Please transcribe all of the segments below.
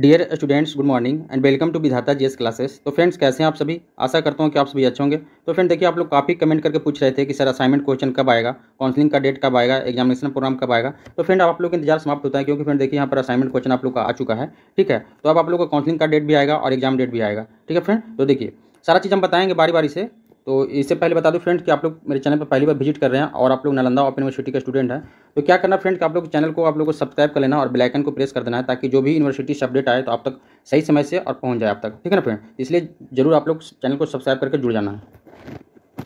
dear students good morning and welcome to Vidhata GS classes तो friends कैसे हैं आप सभी आशा करता हूं कि आप सभी अच्छे होंगे तो फ्रेंड देखिए आप लोग काफ़ी कमेंट करके पूछ रहे थे कि सर असाइनमेंट क्वेश्चन कब आएगा काउंसलिंग का डेट कब आएगा एग्जामिनेशन प्रोग्राम कब आएगा तो फ्रेंड आप लोग का इंतजार समाप्त होता है क्योंकि फ्रेंड देखिए यहाँ पर असाइनमेंट क्वेश्चन आप लोग का आ चुका है ठीक है तो अब आप लोग का काउंसलिंग का डेट भी आएगा और एग्जाम डेट भी आएगा ठीक है फ्रेंड तो देखिए सारा चीज़ हम बताएंगे बारी बारी से तो इससे पहले बता दूं फ्रेंड कि आप लोग मेरे चैनल पर पहली बार विजिट कर रहे हैं और आप लोग नालंदा ओपन यूनिवर्सिटी का स्टूडेंट हैं तो क्या करना फ्रेंड कि आप लोग चैनल को आप लोग को सब्सक्राइब कर लेना और बेलाइकन को प्रेस कर देना है ताकि जो भी यूनिवर्सिटी से अपडेट आए तो आप तक सही समय से और पहुँच जाए आप तक ठीक है ना फ्रेंड इसलिए जरूर आप लोग चैनल को सब्सक्राइब करके जुड़ जाना है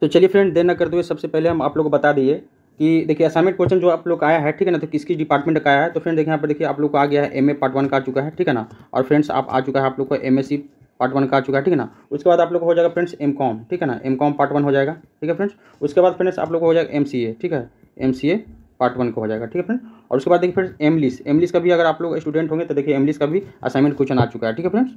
तो चलिए फ्रेंड देना करते हुए सबसे पहले हम आप लोग को बता दिए कि देखिए असाइनमेंट क्वेश्चन जो आप लोग आया है ठीक है ना तो किस किस डिपार्टमेंट का आया है तो फ्रेंड देखिए यहाँ पर देखिए आप लोग को आ गया है एम ए पार्ट वन का आ चुका है ठीक है ना और फ्रेंड्स आप आ चुका है आप लोग को M S C part one का आ चुका है ठीक है ना उसके बाद आप लोग हो जाएगा फ्रेंड्स एम कॉम ठीक है ना एम कॉम पार्ट वन हो जाएगा ठीक है फ्रेंड्स उसके बाद फ्रेंड्स आप लोग हो जाएगा एम सी ए ठीक है M C A part one का हो जाएगा ठीक है फ्रेंड और उसके बाद देखिए फ्रेंड्स एमलिस एमलिस का भी अगर आप लोग स्टूडेंट होंगे तो देखिए एमलिस का भी असाइनमेंट क्वेश्चन आ चुका है ठीक है फ्रेंड्स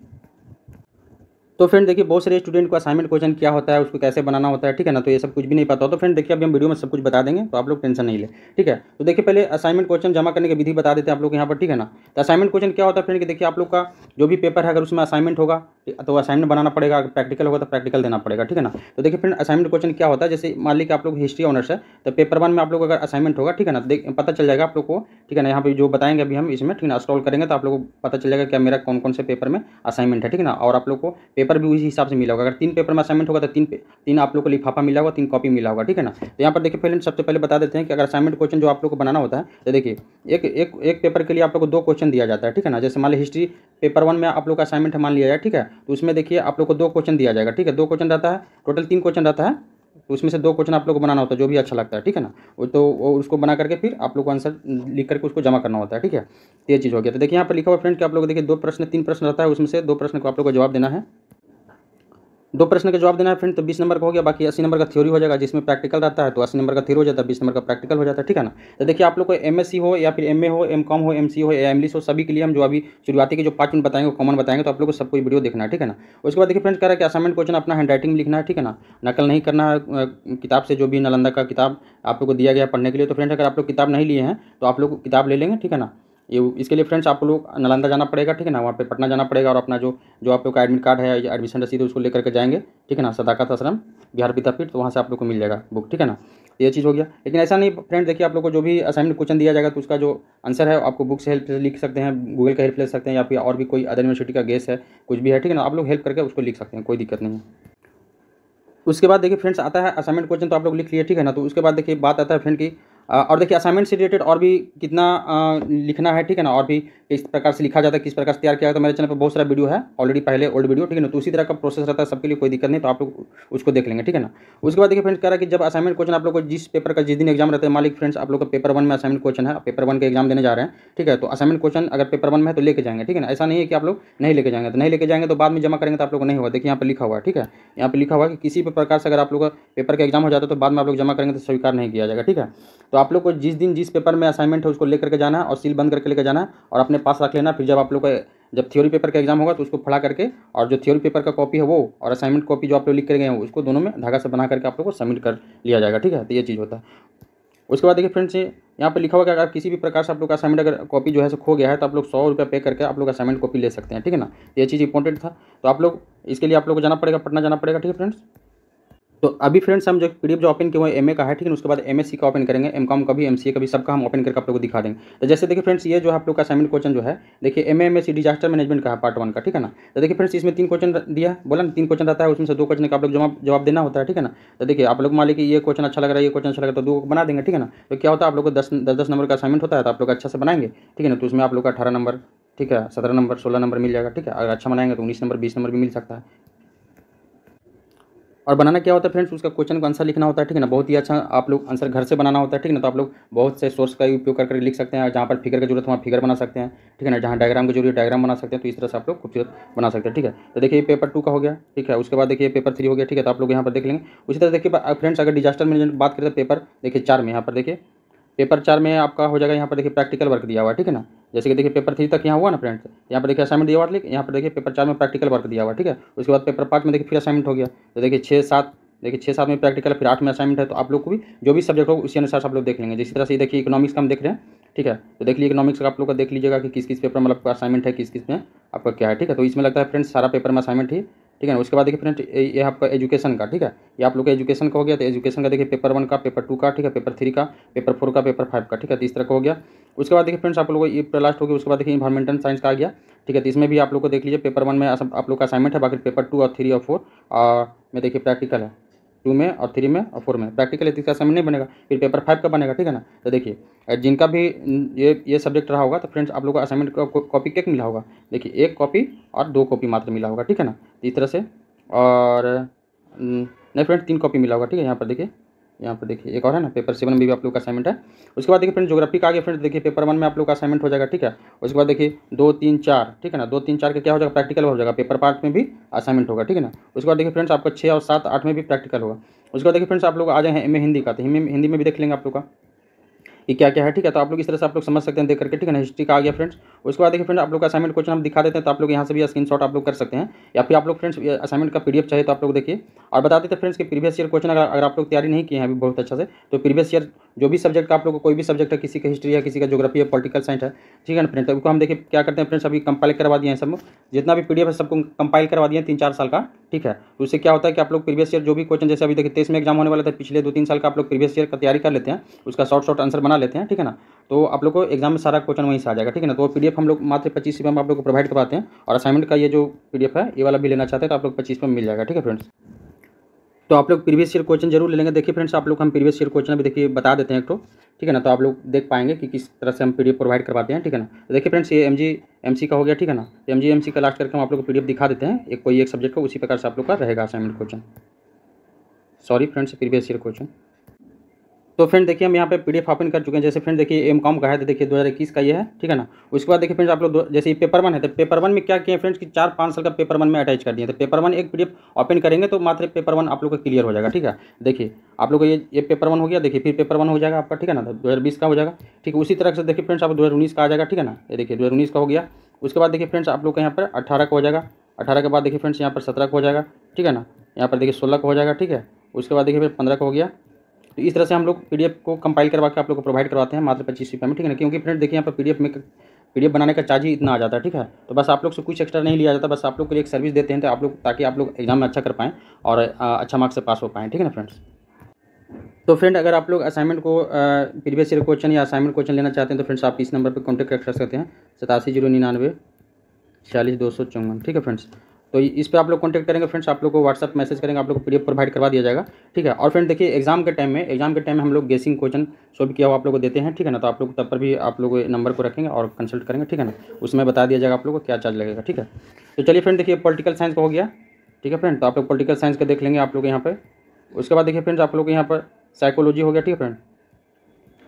तो फ्रेंड देखिए बहुत सारे स्टूडेंट को असाइनमेंट क्वेश्चन क्या होता है उसको कैसे बनाना होता है ठीक है ना तो ये सब कुछ भी नहीं पता हो तो फ्रेंड देखिए अभी हम वीडियो में सब कुछ बता देंगे तो आप लोग टेंशन नहीं ले ठीक है तो देखिए पहले असाइनमेंट क्वेश्चन जमा करने की विधि बता देते हैं आप लोग यहाँ पर ठीक है ना तो असाइनमेंट क्वेश्चन क्या होता है फ्रेंड देखिए आप लोग का जो भी पेपर है अगर उसमें असाइनमेंट होगा तो असाइनमेंट बनाना पड़ेगा अगर प्रैक्टिकल होगा तो प्रैक्टिकल देना पड़ेगा ठीक है ना तो देखिए फ्रेंड असाइनमेंट क्वेश्चन क्या होता है जैसे मान लीजिए आप लोग हिस्ट्री ऑनर्स है तो पेपर वन में आप लोग अगर असाइनमेंट होगा ठीक है ना तो पता चल जाएगा आप लोग को ठीक है ना यहाँ पर जो बताएंगे अभी हम इसमें ठीक है ना स्टॉल करेंगे तो आप लोग को पता चलेगा क्या मेरा कौन कौन से पेपर में असाइनमेंट है ठीक है ना और आप लोग को पेपर भी उसी हिसाब से मिला होगा अगर तीन पेपर में असाइनमेंट होगा तो तीन तीन आप लोग को लिफाफा मिला होगा तीन कॉपी मिला होगा ठीक है ना तो यहाँ पर देखिए पहले सबसे पहले बता देते हैं कि अगर असाइनमेंट क्वेश्चन जो आप लोग को बनाना होता है तो देखिए एक एक एक पेपर के लिए आप लोग को दो क्वेश्चन दिया जाता है ठीक है ना जैसे मान ली हिस्ट्री पेपर वन में आप लोग का असाइनमेंट मान लिया जाए ठीक है तो उसमें देखिए आप लोग को दो क्वेश्चन दिया जाएगा ठीक है दो क्वेश्चन रहता है टोटल तीन क्वेश्चन रहता है तो उसमें से दो क्वेश्चन आप लोग को बनाना होता है जो भी अच्छा लगता है ठीक है ना तो उसको बना करके फिर आप लोग को आंसर लिख करके उसको जमा करना होता है ठीक है तो ये चीज़ हो गया तो देखिए यहाँ पर लिखा हुआ फ्रेंड कि आप लोग देखिए दो प्रश्न तीन प्रश्न रहता है उसमें से दो प्रश्न को आप लोग को जवाब देना है दो प्रश्न का जवाब देना है फ्रेंड तो बीस नंबर का हो गया बाकी अस्सी नंबर का थ्योरी हो जाएगा जिसमें प्रैक्टिकल रहता है तो अस्सी नंबर का थ्योरी हो जाता है बीस नंबर का प्रैक्टिकल हो जाता है ठीक है ना तो देखिए आप लोग को एम हो या फिर एम हो एम कॉम हो एम हो या एम e हो सभी के लिए हम जो अभी शुरुआती के जो पाँच मिनट बताएंगे कॉमन बताएंगे तो आप लोग को सबको वीडियो देखना है ठीक है ना उसके बाद देखिए फ्रेंड कह रहा है कि असाइनमेंट क्वेश्चन अपना हैंड राइटिंग लिखना है ठीक है ना नकल नहीं करना है किताब से जो भी नालंदा का किताब आप लोग को दिया गया पढ़ने के लिए तो फ्रेंड अगर आप लोग किताब नहीं लिए हैं तो आप लोग किताब ले लेंगे ठीक है ना ये इसके लिए फ्रेंड्स आप लोग नालंदा जाना पड़ेगा ठीक है ना वहाँ पे पटना जाना पड़ेगा और अपना जो जो आप लोग का एडमिट कार्ड है या एडमिशन रसीद उसको लेकर के जाएंगे ठीक है ना सदाकत आश्रम बिहार विद्यापीठ तो वहाँ से आप लोग को मिल जाएगा बुक ठीक है ना ये चीज़ हो गया लेकिन ऐसा नहीं फ्रेंड देखिए आप लोग को जो भी असाइनमेंट क्वेश्चन दिया जाएगा तो उसका जो आंसर है आपको बुक से हेल्प लिख सकते हैं गूगल का हेल्प ले सकते हैं या फिर और भी कोई अदर यूनिवर्सिटी का गेस है कुछ भी है ठीक है ना आप लोग हेल्प करके उसको लिख सकते हैं कोई दिक्कत नहीं है उसके बाद देखिए फ्रेंड्स आता है असाइनमेंट क्वेश्चन तो आप लोग लिख लिए ठीक है ना तो उसके बाद देखिए बात आता है फ्रेंड की और देखिए असाइनमेंट से रिलेटेड और भी कितना लिखना है ठीक है ना और भी किस प्रकार से लिखा जाता है किस प्रकार से तैयार किया जाता है मेरे चैनल पर बहुत सारा वीडियो है ऑलरेडी पहले ओल्ड वीडियो ठीक है ना तो उसी तरह का प्रोसेस रहता है सबके लिए कोई दिक्कत नहीं तो आप लोग उसको देख लेंगे ठीक है ना उसके बाद देखिए फ्रेंड्स कह रहा है कि जब असाइनमेंट क्वेश्चन आप लोग को जिस पेपर का जिस दिन एग्जाम रहता है मालिक फ्रेंड्स आप लोग का पेपर वन में असाइनमेंट क्वेश्चन है पेपर वन का एग्जाम देने जा रहे हैं ठीक है तो असाइनमेंट क्वेश्चन अगर पेपर वन में है तो लेके जाएंगे ठीक है ना ऐसा नहीं है कि आप लोग नहीं लेके जाएंगे तो नहीं लेके जाएंगे तो बाद में जमा करेंगे तो आप लोग को नहीं होगा देखिए यहाँ पर लिखा हुआ है ठीक है यहाँ पर लिखा हुआ कि किसी भी प्रकार से अगर आप लोग का पेपर का एग्जाम हो जाता है तो बाद में आप लोग जमा करेंगे तो स्वीकार नहीं किया जाएगा ठीक है तो आप लोग को जिस दिन जिस पेपर में असाइनमेंट है उसको लेकर के जाना और सील बंद करके लेकर जाना और अपने पास रख लेना फिर जब आप लोग का जब थ्योरी पेपर का एग्जाम होगा तो उसको फड़ा करके और जो थ्योरी पेपर का कॉपी है वो और असाइनमेंट कॉपी जो आप लोग लिख कर गए हैं उसको दोनों में धागा से बना करके आप लोग को सबमिट कर लिया जाएगा ठीक है तो ये चीज़ होता है उसके बाद देखिए फ्रेंड्स यहाँ पर लिखा हुआ कि अगर किसी भी प्रकार से आप लोग का असाइनमेंट अगर कॉपी जो है सो खो गया है तो आप लोग सौ रुपया पे करके आप लोग असाइनमेंट कॉपी ले सकते हैं ठीक है ना ये चीज़ इंपॉर्टेंट था तो आप लोग इसके लिए आप लोग को जाना पड़ेगा पटना जाना पड़ेगा ठीक है फ्रेंड्स तो अभी फ्रेंड्स हम जो पी डी एफ जो ओपन किए हुए एम का है ठीक है उसके बाद एम का ओपन करेंगे एम कॉम का भी एम सी का भी सबका हम ओपन करके आप लोग को दिखा देंगे तो जैसे देखिए फ्रेंड्स ये जो आप लोग का असाइनमेंट क्वेश्चन जो है देखिए एम एम डिजास्टर मैनेजमेंट का है पार्ट वन का ठीक है ना तो देखिए फ्रेंड्स इसमें तीन क्वेश्चन दिया बोला ना तीन क्वेश्चन रहता है उसमें से दो क्वेश्चन का आप लोग जवाब जवाब देना होता है ठीक है ना तो देखिए आप लोग मान लीजिए ये क्वेश्चन अच्छा लग रहा है ये क्वेश्चन अच्छा लग रहा है तो दो बना देंगे ठीक है ना तो क्या होता है आप लोग को दस दस दस नंबर का असाइनमेंट होता है तो आप लोग अच्छा से बनाएंगे ठीक है ना तो उसमें आप लोग का अठारह नंबर ठीक है सत्रह नंबर सोलह नंबर मिल जाएगा ठीक है अगर अच्छा बनाएंगे तो उन्नीस नंबर बीस नंबर भी मिल सकता है और बनाना क्या होता है फ्रेंड्स उसका क्वेश्चन का आंसर लिखना होता है ठीक है ना बहुत ही अच्छा आप लोग आंसर घर से बनाना होता है ठीक है ना तो आप लोग बहुत से सोर्स का उपयोग करके लिख सकते हैं जहाँ पर फिगर की जरूरत है वहाँ फिगर बना सकते हैं ठीक है ना जहाँ डायग्राम की जरूरत डायग्राम बना सकते हैं तो इस तरह से आप लोग खूबसूरत बना सकते हैं ठीक है तो देखिए पेपर टू का हो गया ठीक है उसके बाद देखिए पेपर थ्री हो गया ठीक है तो आप लोग यहाँ पर देख लेंगे उसी तरह देखिए फ्रेंड्स अगर डिजास्टर मैनेजमेंट बात करें तो पेपर देखिए चार में यहाँ पर देखिए पेपर चार में आपका हो जाएगा यहाँ पर देखिए प्रैक्टिकल वर्क दिया हुआ है ठीक है ना जैसे कि देखिए पेपर थ्री तक यहाँ हुआ ना फ्रेंड्स यहाँ पर देखिए असाइनमेंट दिया हुआ यहाँ पर देखिए पेपर चार में प्रैक्टिकल वर्क दिया हुआ ठीक है उसके बाद पेपर पाँच में देखिए फिर असाइनमेंट हो गया तो देखिए छः सात देखिए छः सात में प्रैक्टिकल फिर आठ में असाइनमेंट है तो आप लोग को भी जो भी सब्जेक्ट हो उसी अनुसार आप लोग देख लेंगे जिस तरह से देखिए इकोनॉमिक्स का हम देख रहे हैं ठीक है तो देख लिए इकोनॉमिक्स का आप लोग का देख लीजिएगा कि किस किस पेपर में आपका असाइनमेंट है किस किस में आपका क्या है ठीक है तो इसमें लगता है फ्रेंड्स सारा पेपर में असाइनमेंट ही ठीक है ना उसके बाद देखिए फ्रेंड ये आपका एजुकेशन का ठीक है ये आप लोग का एजुकेशन का हो गया तो एजुकेशन का देखिए पेपर वन का पेपर टू का ठीक है पेपर थ्री का पेपर फोर का पेपर फाइव का ठीक है तो इस तरह का हो गया उसके बाद देखिए फ्रेंड्स आप लोग ये लास्ट हो गया उसके बाद देखिए इन्वायरमेंटल साइंस का आ गया ठीक है तो इसमें भी आप लोग को देख लीजिए पेपर वन में आप लोग का असाइनमेंट है बाकी पेपर टू और थ्री और फोर में देखिए प्रैक्टिकल है टू में और थ्री में और फोर में प्रैक्टिकल एथिक्स का समय नहीं बनेगा फिर पेपर फाइव का बनेगा ठीक है ना तो देखिए जिनका भी ये ये सब्जेक्ट रहा होगा तो फ्रेंड्स आप लोगों को असाइनमेंट का कॉपी एक मिला होगा देखिए एक कॉपी और दो कॉपी मात्र मिला होगा ठीक है ना इस तरह से और नहीं फ्रेंड्स तीन कॉपी मिला होगा ठीक है यहाँ पर देखिए यहाँ पर देखिए एक और है ना पेपर सेवन में भी आप लोग का असाइनमेंट है उसके बाद देखिए फ्रेंड जोग्राफी का आगे फ्रेंड देखिए पेपर वन में आप लोग का असाइनमेंट हो जाएगा ठीक है उसके बाद देखिए दो तीन चार ठीक है ना दो तीन चार का क्या हो जाएगा प्रैक्टिकल हो जाएगा पेपर पार्ट में भी असाइनमेंट होगा ठीक है ना उसके बाद देखिए फ्रेंड्स आपका छः और सात आठ में भी प्रैक्टिकल होगा उसके बाद देखिए फ्रेंड्स आप लोग आ जाए हिंदी का तो हिंदी में भी देख लेंगे आप लोग का कि क्या क्या है ठीक है तो आप लोग इस तरह से आप लोग समझ सकते हैं देख करके ठीक है ना हिस्ट्री का आ गया फ्रेंड्स उसके बाद देखिए फ्रेंड आप लोग का असाइनमेंट क्वेश्चन हम दिखा देते हैं तो आप लोग यहाँ से भी स्क्रीन आप लोग कर सकते हैं या फिर आप लोग फ्रेंड्स असाइनमेंट का पीडीएफ चाहिए तो आप लोग देखिए और बता देते फ्रेंड्स कि प्रीवियस ईयर क्वेश्चन अगर आप लोग तैयारी नहीं किए हैं अभी बहुत अच्छा से तो प्रीवियस ईयर जो भी सब्जेक्ट का आप लोगों को कोई भी सब्जेक्ट है किसी का हिस्ट्री है किसी का जोग्राफी है पॉलिटिकल साइंस है ठीक है ना फ्रेंड्स तो उनको हम देखिए क्या करते हैं फ्रेंड्स अभी कंपाइल करवा दिए हैं सब जितना भी पीडीएफ है सबको कंपाइल करवा दिए हैं तीन चार साल का ठीक है तो उससे क्या होता है कि आप लोग प्रीवियस ईयर जो भी क्वेश्चन जैसे अभी देखिए तेईस में एग्जाम होने वाला था पिछले दो तीन साल का आप लोग प्रीवियस ईयर का तैयारी कर लेते हैं उसका शॉर्ट शॉर्ट आंसर बना लेते हैं ठीक है ना तो आप लोग को एग्जाम में सारा क्वेश्चन वहीं से आ जाएगा ठीक है ना तो पी हम लोग मात्र पच्चीस में आप लोग को प्रोवाइड करवाते हैं और असाइनमेंट का ये जो पी है ये वाला भी लेना चाहते हैं तो आप लोग पच्चीस में मिल जाएगा ठीक है फ्रेंड्स तो आप लोग प्रीवियस ईयर क्वेश्चन जरूर ले लेंगे देखिए फ्रेंड्स आप लोग हम प्रीवियस ईयर क्वेश्चन अभी देखिए बता देते हैं एक तो ठीक है ना तो आप लोग देख पाएंगे कि किस तरह से हम पीडीएफ प्रोवाइड करवाते हैं ठीक है ना तो देखिए फ्रेंड्स ये एमजी एमसी का हो गया ठीक है ना तो एम एमसी का लास्ट करके हम आप लोग को पी दिखा देते हैं एक कोई एक सब्जेक्ट का उसी प्रकार से आप लोग का रहेगा assignment question sorry friends previous year question तो फ्रेंड देखिए हम यहाँ पे पीडीएफ ओपन कर चुके हैं जैसे फ्रेंड देखिए एम कॉम का है तो देखिए 2021 का ये है ठीक है ना उसके बाद देखिए फ्रेंड्स आप लोग जैसे पेपर वन है तो पेपर वन में क्या किए फ्रेंड्स कि चार पाँच साल का पेपर वन में अटैच कर दिए तो पेपर वन एक पीडीएफ ओपन करेंगे तो मात्र पेपर वन आप लोग का क्लियर हो जाएगा ठीक है देखिए आप लोग ये ये पेपर वन हो गया देखिए फिर पेपर वन हो जाएगा आपका ठीक है ना तो दो का हो जाएगा ठीक है उसी तरह से देखिए फ्रेंड्स आप दो का आ जाएगा ठीक है ना ये देखिए दो का हो गया उसके बाद देखिए फ्रेंड्स आप लोग का यहाँ पर अठारह का हो जाएगा अठारह के बाद देखिए फ्रेंड्स यहाँ पर सत्रह का हो जाएगा ठीक है ना यहाँ पर देखिए सोलह का हो जाएगा ठीक है उसके बाद देखिए फिर पंद्रह का हो गया तो इस तरह से हम लोग पी को कंपाइल करवा के आप लोग को प्रोवाइड करवाते हैं मात्र पच्चीस रुपये में ठीक है ना क्योंकि फ्रेंड देखिए यहाँ पर पी में पी बनाने का चार्ज ही इतना आ जाता है ठीक है तो बस आप लोग से कुछ एक्स्ट्रा नहीं लिया जाता बस आप लोग के लिए एक सर्विस देते हैं तो आप लोग ताकि आप लोग एग्जाम में अच्छा कर पाएँ और अच्छा मार्क्स से पास हो पाएँ ठीक है ना फ्रेंड्स तो फ्रेंड अगर आप लोग असाइनमेंट को प्रीवियस ईयर क्वेश्चन या असाइनमेंट क्वेश्चन लेना चाहते हैं तो फ्रेंड्स आप इस नंबर पर कॉन्टैक्ट कर सकते हैं सतासी जीरो निन्यानवे छियालीस दो सौ चौवन ठीक है फ्रेंड्स तो इस पर आप लोग कॉन्टैक्ट करेंगे फ्रेंड्स आप लोग को व्हाट्सअप मैसेज करेंगे आप लोग को पी प्रोवाइड करवा दिया जाएगा ठीक है और फ्रेंड देखिए एग्जाम के टाइम में एग्जाम के टाइम में हम लोग गेसिंग क्वेश्चन सोल्व किया हुआ आप लोग को देते हैं ठीक है ना तो आप लोग तब पर भी आप लोग नंबर को रखेंगे और कंसल्ट करेंगे ठीक है ना उसमें बता दिया जाएगा आप लोग को क्या चार्ज लगेगा ठीक है तो चलिए फ्रेंड देखिए पोलिटिकल साइंस का हो गया ठीक है फ्रेंड तो आप लोग पोलिटिकल साइंस का देख लेंगे आप लोग यहाँ पर उसके बाद देखिए फ्रेंड्स आप लोग यहाँ पर साइकोलॉजी हो गया ठीक है फ्रेंड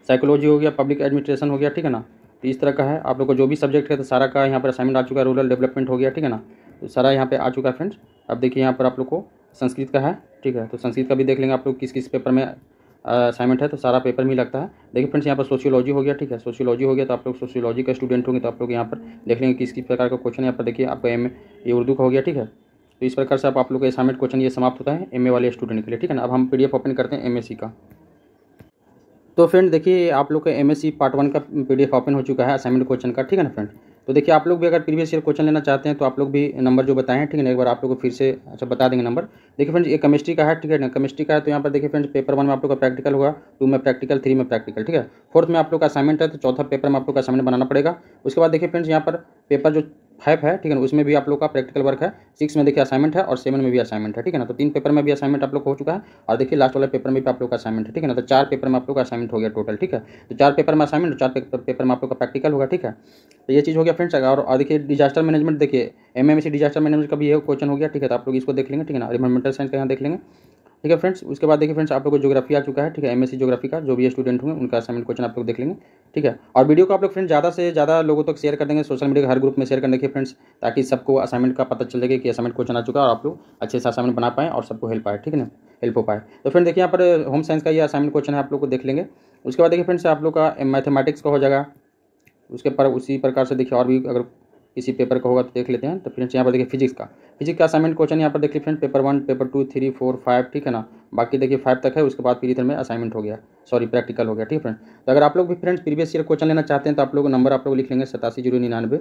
साइकोलॉजी हो गया पब्लिक एडमिनिस्ट्रेशन हो गया ठीक है ना तो इस तरह का है आप लोग को जो भी सब्जेक्ट है तो सारा का यहाँ पर असाइनमेंट आ चुका है रूरल डेवलपमेंट हो गया ठीक है ना तो सारा यहाँ पे आ चुका है फ्रेंड्स अब देखिए यहाँ पर आप लोग को संस्कृत का है ठीक है तो संस्कृत का भी देख लेंगे आप लोग किस किस पेपर में असाइनमेंट है तो सारा पेपर में ही लगता है देखिए फ्रेंड्स यहाँ पर सोशियोलॉजी हो गया ठीक है सोशियोलॉजी हो गया तो आप लोग सोशियोलॉजी का स्टूडेंट होंगे तो आप लोग यहाँ पर देख लेंगे किस किस प्रकार का क्वेश्चन यहाँ पर देखिए आपका एम ये उर्दू का हो गया ठीक है तो इस प्रकार से आप आप लोग का असाइनमेंट क्वेश्चन ये समाप्त होता है एम वाले स्टूडेंट के लिए ठीक है ना अब हम पी ओपन करते हैं एम का तो फ्रेंड देखिए आप लोग का एम पार्ट वन का पी ओपन हो चुका है असाइनमेंट क्वेश्चन का ठीक है ना फ्रेंड तो देखिए आप लोग भी अगर प्रीवियस ईयर क्वेश्चन लेना चाहते हैं तो आप लोग भी नंबर जो बताएं ठीक है ना एक बार आप लोग को फिर से अच्छा बता देंगे नंबर देखिए फ्रेंड्स ये केमिस्ट्री का है ठीक है ना केमिस्ट्री का है तो यहाँ पर देखिए फ्रेंड्स पेपर वन में आप लोग का प्रैक्टिकल होगा टू में प्रैक्टिकल थ्री में प्रैक्टिकल ठीक है फोर्थ में आप लोग का असाइनमेंट है तो चौथा पेपर में आप लोग का असाइनमेंट बनाना पड़ेगा उसके बाद देखिए फ्रेंड्स यहाँ पर पेपर जो फाइव है ठीक है ना उसमें भी आप लोग का प्रैक्टिकल वर्क है सिक्स में देखिए असाइनमेंट है और सेवन में भी असाइनमेंट है ठीक है ना तो तीन पेपर में भी असाइनमेंट आप लोग हो चुका है और देखिए लास्ट वाला पेपर में भी आप लोग का असाइनमेंट है ठीक है ना तो चार पेपर में आप लोग का असाइनमेंट हो गया टोटल ठीक है तो चार पेपर में असाइनमेंट चार पेपर में आप लोग का प्रैक्टिकल होगा ठीक है तो ये चीज़ हो गया फ्रेंड्स और देखिए डिजास्टर मैनेजमेंट देखिए M M C disaster management का भी ये क्वेश्चन हो गया ठीक है तो आप लोग इसको देख लेंगे ठीक है ना इन्वायरमेंटल साइंस का यहाँ देख लेंगे ठीक है फ्रेंड्स उसके बाद देखिए फ्रेंड्स आप लोग को जोग्राफी आ चुका है ठीक है एमएससी जोग्राफी का जो भी स्टूडेंट होंगे उनका असाइनमेंट क्वेश्चन आप लोग देख लेंगे ठीक है और वीडियो को आप लोग फ्रेंड्स ज़्यादा से ज़्यादा लोगों तक शेयर कर देंगे सोशल मीडिया के हर ग्रुप में शेयर कर देखिए फ्रेंड्स ताकि सबको असाइनमेंट का पता चल जाएगा कि असाइनमेंट क्वेश्चन आ चुका है और आप लोग अच्छे से असाइनमेंट बना पाएँ और सबको हेल्प आए ठीक है ना हेल्प हो पाए तो फ्रेंड देखिए यहाँ पर होम uh, साइंस का ये असाइनमेंट क्वेश्चन है आप लोग को देख लेंगे उसके बाद देखिए फ्रेंड्स आप लोग का मैथमेटिक्स uh, का हो जाएगा उसके पर उसी प्रकार से देखिए और भी अगर इसी पेपर का होगा तो देख लेते हैं तो फ्रेंड्स यहाँ पर देखिए फिजिक्स का फिजिक्स का असाइनमेंट क्वेश्चन यहाँ पर देखिए friend paper one paper two three four five ठीक है ना बाकी देखिए फाइव तक है उसके बाद फिर इधर में असाइनमेंट हो गया सॉरी प्रैक्टिकल हो गया ठीक है फ्रेंड तो अगर आप लोग भी फ्रेंड्स प्रीवियस ईयर क्वेश्चन लेना चाहते हैं तो आप लोग नंबर आप लोग लिख लेंगे सतासी जीरो निन्यानवे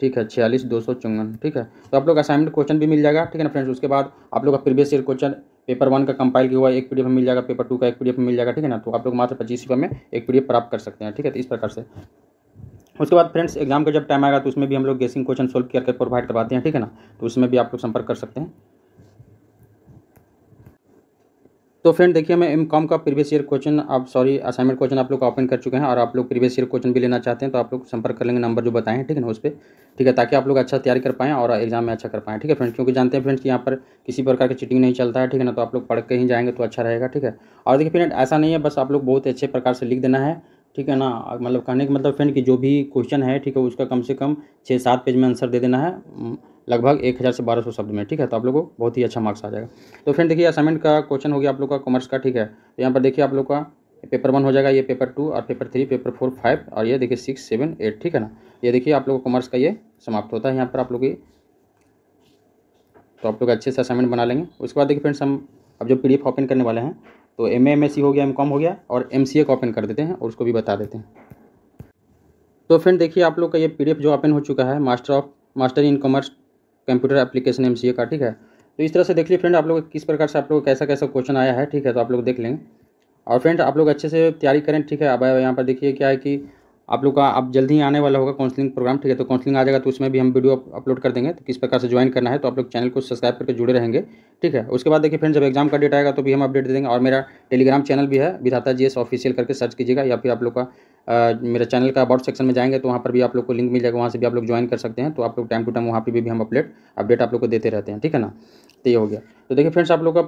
ठीक है छियालीस दो सौ चौवन ठीक है तो आप लोग असाइनमेंट क्वेश्चन भी मिल जाएगा ठीक है ना फ्रेंड्स उसके बाद आप लोग का previous year question paper one का कंपाइल किया हुआ एक पीडीएफ में मिल जाएगा पेपर टू का एक पीडीएफ में मिल जाएगा ठीक है ना तो आप लोग मात्र पच्चीस रुपये में एक पीडीएफ प्राप्त कर सकते हैं ठीक है तो इस प्रकार से उसके बाद फ्रेंड्स एग्जाम का जब टाइम आएगा तो उसमें भी हम लोग गेसिंग क्वेश्चन सोल्व करके प्रोवाइड करवाते हैं ठीक है ना तो उसमें भी आप लोग संपर्क कर सकते हैं तो फ्रेंड देखिए मैं एम कॉम का प्रीवियस ईयर क्वेश्चन आप सॉरी असाइनमेंट क्वेश्चन आप लोग ओपन कर चुके हैं और आप लोग प्रीवियस ईयर क्वेश्चन भी लेना चाहते हैं तो आप लोग संपर्क कर लेंगे नंबर जो बताएं ठीक है ना उस पर ठीक है ताकि आप लोग अच्छा तैयारी कर पाएँ और एग्जाम में अच्छा कर पाएँ ठीक है फ्रेंड क्योंकि जानते हैं फ्रेंड्स यहाँ पर किसी प्रकार की चिटिंग नहीं चलता है ठीक है ना तो आप लोग पढ़ के ही जाएंगे तो अच्छा रहेगा ठीक है और देखिए फ्रेंड ऐसा नहीं है बस आप लोग बहुत अच्छे प्रकार से लिख देना है ठीक है ना मतलब कहने का मतलब फ्रेंड कि जो भी क्वेश्चन है ठीक है उसका कम से कम छः सात पेज में आंसर दे देना है लगभग एक हज़ार से बारह सौ शब्द में ठीक है तो आप लोगों को बहुत ही अच्छा मार्क्स आ जाएगा तो फ्रेंड देखिए असाइनमेंट का क्वेश्चन हो गया आप लोग का कॉमर्स का ठीक है तो यहाँ पर देखिए आप लोग का पेपर वन हो जाएगा ये पेपर टू और paper three paper four five और ये देखिए सिक्स सेवन एट ठीक है ना ये देखिए आप लोग कॉमर्स का ये समाप्त होता है यहाँ पर आप लोग की तो आप लोग अच्छे से असाइनमेंट बना लेंगे उसके बाद देखिए फ्रेंड्स हम अब जो पी डी ओपन करने वाले हैं तो एम एम हो गया एम हो गया और एम सी ओपन कर देते हैं और उसको भी बता देते हैं तो फ्रेंड देखिए आप लोग का ये पी जो ओपन हो चुका है master of master in commerce computer application M का ठीक है तो इस तरह से देख लिए फ्रेंड आप लोग किस प्रकार से आप लोग कैसा कैसा क्वेश्चन आया है ठीक है तो आप लोग देख लेंगे और फ्रेंड आप लोग अच्छे से तैयारी करें ठीक है अब यहाँ पर देखिए क्या है कि आप लोग का अब जल्द ही आने वाला होगा काउंसलिंग प्रोग्राम ठीक है तो काउंसलिंग आ जाएगा तो उसमें भी हम वीडियो अपलोड कर देंगे तो किस प्रकार से ज्वाइन करना है तो आप लोग चैनल को सब्सक्राइब करके जुड़े रहेंगे ठीक है उसके बाद देखिए फ्रेंड जब एग्जाम का डेट आएगा तो भी हम अपडेट दे देंगे और मेरा टेलीग्राम चैनल भी है विधाता जी ऑफिशियल करके सर्च कीजिएगा या फिर आप लोग का मेरे चैनल का अबाउट सेक्शन में जाएंगे तो वहाँ पर भी आप लोग को लिंक मिल जाएगा वहाँ से भी आप लोग ज्वाइन कर सकते हैं तो आप लोग टाइम टू टाइम वहाँ पर भी, हम अपडेट अपडेट आप लोग को देते रहते हैं ठीक है ना तो ये हो गया तो देखिए फ्रेंड्स आप लोग का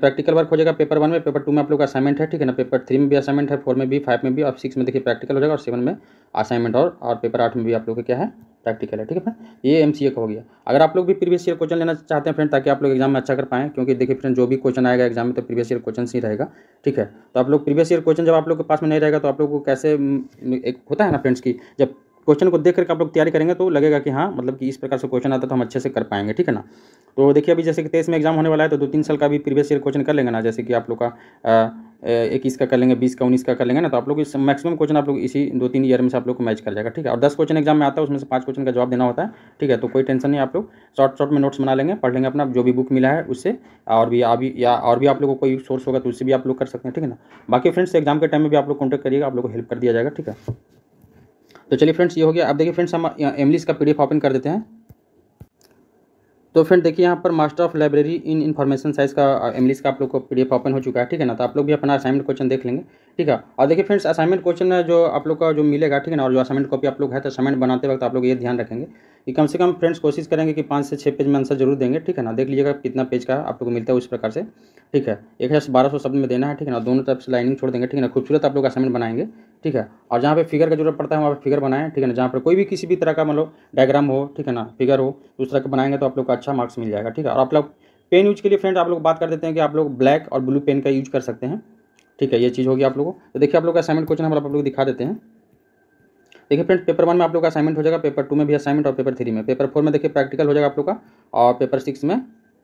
प्रैक्टिकल वर्क हो जाएगा पेपर वन में पेपर टू में आप लोग का असाइनमेंट है ठीक है ना पेपर थ्री में भी असाइनमेंट है फोर में भी फाइव में भी और सिक्स में देखिए प्रैक्टिकल हो जाएगा और सेवन में असाइनमेंट और और पेपर आठ में भी आप लोग का क्या है प्रैक्टिकल है ठीक है ये एम सी ए का हो गया अगर आप लोग भी प्रीवियस ईयर क्वेश्चन लेना चाहते हैं फ्रेंड ताकि आप लोग एग्जाम में अच्छा कर पाएँ क्योंकि देखिए फ्रेंड जो भी क्वेश्चन आएगा एग्जाम में तो प्रीवियस ईयर क्वेश्चन ही रहेगा ठीक है तो आप लोग प्रीवियस ईयर क्वेश्चन जब आप लोग के पास में नहीं रहेगा तो आप लोग को कैसे एक होता है ना फ्रेंड्स की जब क्वेश्चन को देख करके आप लोग तैयारी करेंगे तो लगेगा कि हाँ मतलब कि इस प्रकार से क्वेश्चन आता है तो हम अच्छे से कर पाएंगे ठीक है ना तो देखिए अभी जैसे कि तेईस में एग्जाम होने वाला है तो दो तीन साल का भी प्रीवियस ईयर क्वेश्चन कर लेंगे ना जैसे कि आप लोग का इक्कीस का कर लेंगे बीस का उन्नीस का कर लेंगे ना तो आप लोग इस मैक्सिमम क्वेश्चन आप लोग इसी दो तीन ईयर में से आप लोग को मैच कर जाएगा ठीक है और दस क्वेश्चन एग्जाम में आता है उसमें से पाँच क्वेश्चन का जवाब देना होता है ठीक है तो कोई टेंशन नहीं आप लोग शॉर्ट शॉर्ट में नोट्स बना लेंगे पढ़ लेंगे अपना जो भी बुक मिला है उससे और भी अभी या और भी आप लोग को कोई सोर्स होगा तो उससे भी आप लोग कर सकते हैं ठीक है ना बाकी फ्रेंड्स एग्जाम के टाइम में भी आप लोग कॉन्टैक्ट करिएगा आप लोग को हेल्प कर दिया जाएगा ठीक है तो चलिए फ्रेंड्स ये हो गया अब देखिए फ्रेंड्स हम एमलिस का पीडीएफ ओपन कर देते हैं तो फ्रेंड देखिए यहाँ पर master of library in information science का एमलिस का आप लोग को पीडीएफ ओपन हो चुका है ठीक है ना तो आप लोग भी अपना असाइनमेंट क्वेश्चन देख लेंगे ठीक है और देखिए फ्रेंड्स असाइनमेंट क्वेश्चन जो आप लोग का जो मिलेगा ठीक है ना और जो असाइनमेंट कॉपी आप लोग है तो असाइनमेंट बनाते वक्त आप लोग ये ध्यान रखेंगे कि कम से कम फ्रेंड्स कोशिश करेंगे कि पाँच से छः पेज में आंसर जरूर देंगे ठीक है ना देख लीजिएगा कितना पेज का आप लोग मिलता है उस प्रकार से ठीक है एक हज़ार बारह सौ शब्द में देना है ठीक है ना दोनों तरफ से लाइनिंग छोड़ देंगे ठीक है ना खूबसूरत आप लोग असाइनमेंट बनाएंगे ठीक है और जहाँ पे फिगर का जरूरत पड़ता है वहाँ पे फिगर बनाएं ठीक है ना जहाँ पर कोई भी किसी भी तरह का मतलब डायग्राम हो ठीक है ना फिगर हो उस तरह का बनाएंगे तो आप लोग को अच्छा मार्क्स मिल जाएगा ठीक है और आप लोग पेन यूज के लिए फ्रेंड आप लोग बात कर देते हैं कि आप लोग ब्लैक और ब्लू पेन का यूज कर सकते हैं ठीक है ये चीज़ होगी आप लोगों को तो देखिए आप लोग का असाइनमेंट क्वेश्चन हम आप लोग दिखा देते हैं देखिए फ्रेंड पेपर वन में आप लोग का असाइनमेंट हो जाएगा पेपर टू में भी असाइनमेंट और पेपर थ्री में पेपर फोर में देखिए प्रैक्टिकल हो जाएगा आप लोग का और पेपर सिक्स में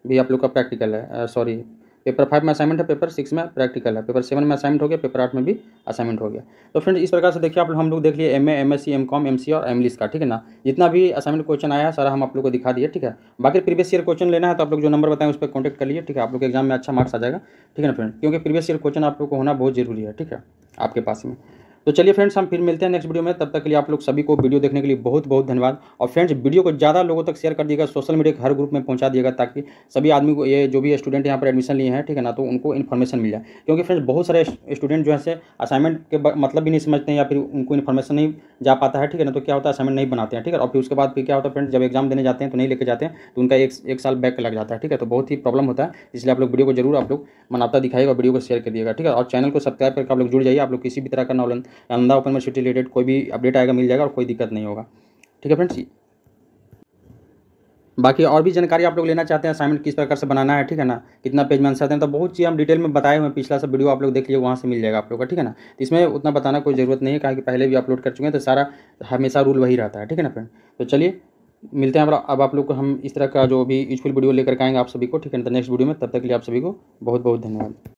भी आप लोग का प्रैक्टिकल है सॉरी पेपर फाइव में असाइनमेंट है पेपर सिक्स में प्रैक्टिकल है पेपर सेवन में असाइनमेंट हो गया पेपर आठ में भी असाइनमेंट हो गया तो फ्रेंड्स इस प्रकार से देखिए आप हम लोग देख लिए M A M S C M com M C और एम का ठीक है ना जितना भी असाइनमेंट क्वेश्चन आया है सारा हम आप लोग को दिखा दिए ठीक है बाकी प्रीवियस ईयर क्वेश्चन लेना है तो आप लोग जो नंबर बताएं उस पर कॉन्टेक्ट कर लिए ठीक है आप लोग एग्जाम में अच्छा मार्क्स आ जाएगा ठीक है ना फ्रेंड क्योंकि प्रीवियस ईयर क्वेश्चन आप लोग को होना बहुत जरूरी है ठीक है आपके पास में तो चलिए फ्रेंड्स हम फिर मिलते हैं नेक्स्ट वीडियो में तब तक के लिए आप लोग सभी को वीडियो देखने के लिए बहुत बहुत धन्यवाद और फ्रेंड्स वीडियो को ज़्यादा लोगों तक शेयर कर दिएगा सोशल मीडिया के हर ग्रुप में पहुंचा दिएगा ताकि सभी आदमी को ये जो भी स्टूडेंट यहाँ पर एडमिशन लिए हैं ठीक है ना तो उनको इन्फॉर्मेशन मिल जाए क्योंकि फ्रेंड्स बहुत सारे स्टूडेंट जो है से असाइनमेंट के मतलब भी नहीं समझते या फिर उनको इन्फॉर्मेशन नहीं जा पाता है ठीक है ना तो क्या होता है असाइनमेंट नहीं बनाते हैं ठीक है और फिर उसके बाद फिर क्या होता है फ्रेंड्स जब एग्जाम देने जाते हैं तो नहीं लेके जाते हैं तो उनका एक एक साल बैक लग जाता है ठीक है तो बहुत ही प्रॉब्लम होता है इसलिए आप लोग वीडियो को जरूर आप लोग मनाता दिखाएगा वीडियो को शेयर कर दिएगा ठीक है और चैनल को सब्सक्राइब करके आप लोग जुड़ जाइए आप लोग किसी भी तरह का knowledge Nalanda open university related कोई भी अपडेट आएगा मिल जाएगा और कोई दिक्कत नहीं होगा ठीक है फ्रेंड्स बाकी और भी जानकारी आप लोग लेना चाहते हैं असाइनमेंट किस प्रकार से बनाना है ठीक है ना कितना पेज में आंसर हैं तो बहुत चीज़ हम डिटेल में बताए हुए हैं पिछला सा वीडियो आप लोग देख लीजिए वहाँ से मिल जाएगा आप लोग का ठीक है ना तो इसमें उतना बताना कोई ज़रूरत नहीं है कहा कि पहले भी अपलोड कर चुके हैं तो सारा हमेशा रूल वही रहता है ठीक है ना फ्रेंड तो चलिए मिलते हैं अब आप लोग को हम इस तरह का जो भी यूजफुल वीडियो लेकर आएंगे आप सभी को ठीक है ना तो नेक्स्ट वीडियो में तब तक के लिए आप सभी को बहुत बहुत धन्यवाद